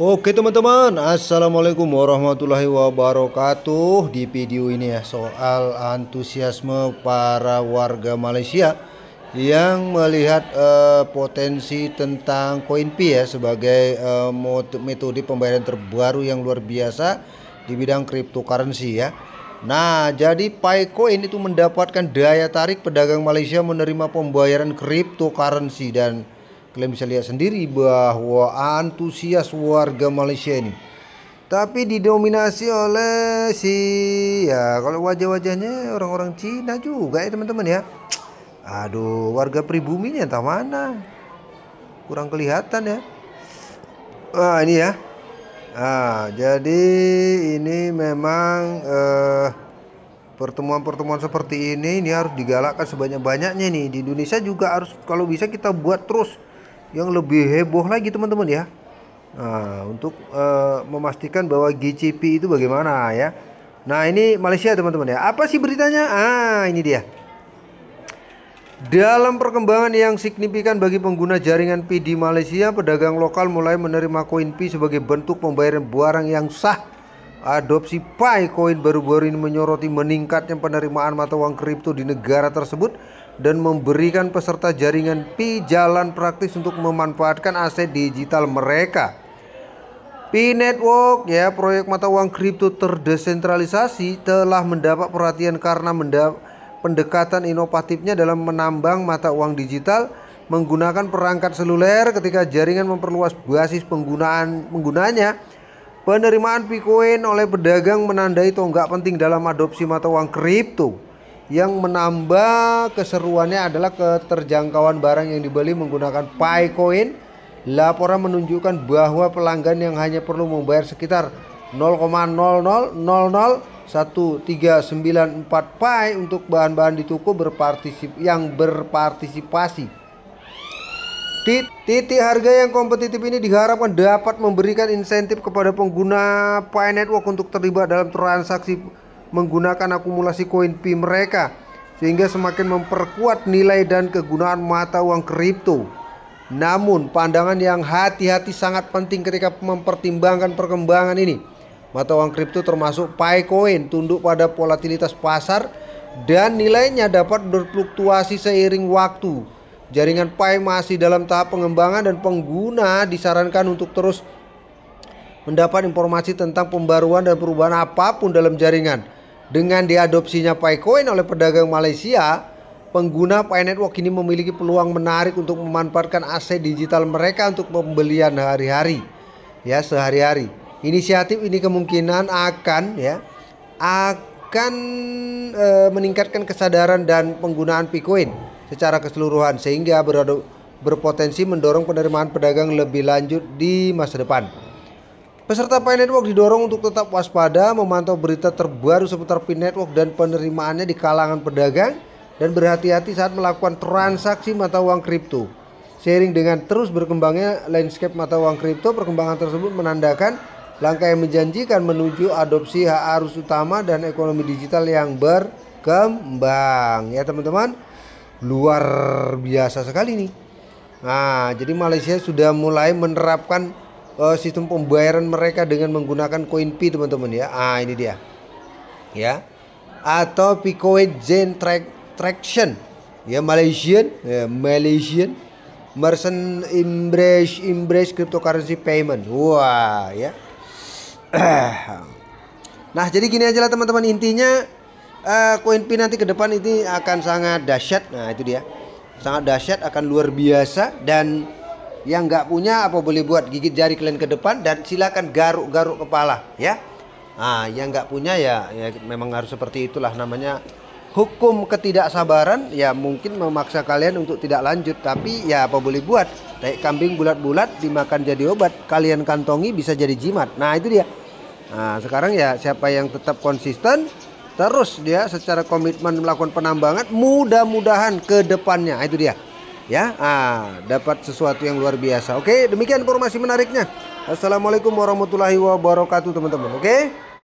Oke teman-teman Assalamualaikum warahmatullahi wabarakatuh Di video ini ya soal antusiasme para warga Malaysia Yang melihat uh, potensi tentang koin ya Sebagai uh, metode pembayaran terbaru yang luar biasa Di bidang cryptocurrency ya Nah, jadi PayCoin itu mendapatkan daya tarik pedagang Malaysia menerima pembayaran cryptocurrency dan Kalian bisa lihat sendiri bahwa antusias warga Malaysia ini tapi didominasi oleh si ya kalau wajah-wajahnya orang-orang Cina juga ya teman-teman ya. Aduh, warga pribuminya entah mana. Kurang kelihatan ya. Wah, ini ya. Ah, jadi ini memang eh, pertemuan-pertemuan seperti ini ini harus digalakkan sebanyak-banyaknya nih di Indonesia juga harus kalau bisa kita buat terus yang lebih heboh lagi teman-teman ya. Nah, untuk uh, memastikan bahwa GCP itu bagaimana ya. Nah, ini Malaysia teman-teman ya. Apa sih beritanya? Ah, ini dia. Dalam perkembangan yang signifikan bagi pengguna jaringan P di Malaysia, pedagang lokal mulai menerima koin P sebagai bentuk pembayaran barang yang sah Adopsi Coin baru-baru ini menyoroti meningkatnya penerimaan mata uang kripto di negara tersebut dan memberikan peserta jaringan Pi jalan praktis untuk memanfaatkan aset digital mereka. Pi Network ya, proyek mata uang kripto terdesentralisasi telah mendapat perhatian karena pendekatan inovatifnya dalam menambang mata uang digital menggunakan perangkat seluler ketika jaringan memperluas basis penggunaan penggunanya Penerimaan Bitcoin oleh pedagang menandai tonggak penting dalam adopsi mata uang kripto yang menambah keseruannya adalah keterjangkauan barang yang dibeli menggunakan Paycoin. Laporan menunjukkan bahwa pelanggan yang hanya perlu membayar sekitar 0,000001394 Pi untuk bahan-bahan di toko berpartisip yang berpartisipasi Titik harga yang kompetitif ini diharapkan dapat memberikan insentif kepada pengguna Pi Network untuk terlibat dalam transaksi menggunakan akumulasi koin Pi mereka sehingga semakin memperkuat nilai dan kegunaan mata uang kripto. Namun, pandangan yang hati-hati sangat penting ketika mempertimbangkan perkembangan ini. Mata uang kripto termasuk Pi Coin tunduk pada volatilitas pasar dan nilainya dapat berfluktuasi seiring waktu Jaringan Pi masih dalam tahap pengembangan dan pengguna disarankan untuk terus mendapat informasi tentang pembaruan dan perubahan apapun dalam jaringan. Dengan diadopsinya Coin oleh pedagang Malaysia, pengguna Pi Network ini memiliki peluang menarik untuk memanfaatkan aset digital mereka untuk pembelian hari-hari. Ya, sehari-hari. Inisiatif ini kemungkinan akan ya akan e, meningkatkan kesadaran dan penggunaan Coin secara keseluruhan sehingga beradu, berpotensi mendorong penerimaan pedagang lebih lanjut di masa depan. Peserta Pay Network didorong untuk tetap waspada, memantau berita terbaru seputar Pay Network dan penerimaannya di kalangan pedagang dan berhati-hati saat melakukan transaksi mata uang kripto. Seiring dengan terus berkembangnya landscape mata uang kripto, perkembangan tersebut menandakan langkah yang menjanjikan menuju adopsi hak arus utama dan ekonomi digital yang berkembang. Ya teman-teman, luar biasa sekali nih. Nah, jadi Malaysia sudah mulai menerapkan uh, sistem pembayaran mereka dengan menggunakan koin P, teman-teman ya. Ah, ini dia. Ya. Atau Picoet Zen Tra Traction. Ya, Malaysian, ya, Malaysian Merchant Embrace Embrace Cryptocurrency Payment. Wah, ya. nah, jadi gini aja lah teman-teman intinya uh, pin nanti ke depan ini akan sangat dahsyat. Nah, itu dia. Sangat dahsyat akan luar biasa dan yang nggak punya apa boleh buat gigit jari kalian ke depan dan silakan garuk-garuk kepala ya. Nah, yang nggak punya ya, ya memang harus seperti itulah namanya hukum ketidaksabaran ya mungkin memaksa kalian untuk tidak lanjut tapi ya apa boleh buat tai kambing bulat-bulat dimakan jadi obat kalian kantongi bisa jadi jimat nah itu dia nah sekarang ya siapa yang tetap konsisten terus dia secara komitmen melakukan penambangan mudah-mudahan ke depannya itu dia ya ah, dapat sesuatu yang luar biasa oke demikian informasi menariknya assalamualaikum warahmatullahi wabarakatuh teman-teman oke